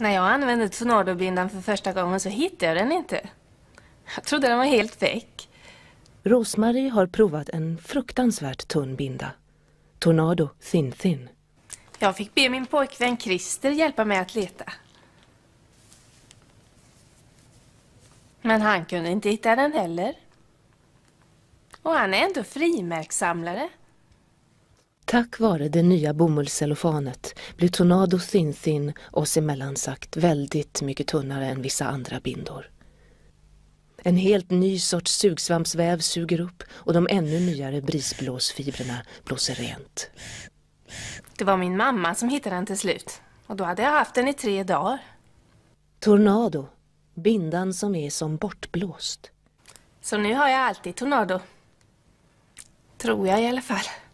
När jag använde tornadobindan för första gången så hittade jag den inte. Jag trodde den var helt väck. Rosmarie har provat en fruktansvärt tunn binda. Tornado Thin Thin. Jag fick be min pojkvän Christer hjälpa mig att leta. Men han kunde inte hitta den heller. Och han är ändå frimärkssamlare. Tack vare det nya bomullscellofanet blev Tornado Thin oss emellan sagt väldigt mycket tunnare än vissa andra bindor. En helt ny sorts sugsvampsväv suger upp och de ännu nyare brisblåsfibrerna blåser rent. Det var min mamma som hittade den till slut och då hade jag haft den i tre dagar. Tornado, bindan som är som bortblåst. Så nu har jag alltid Tornado. Tror jag i alla fall.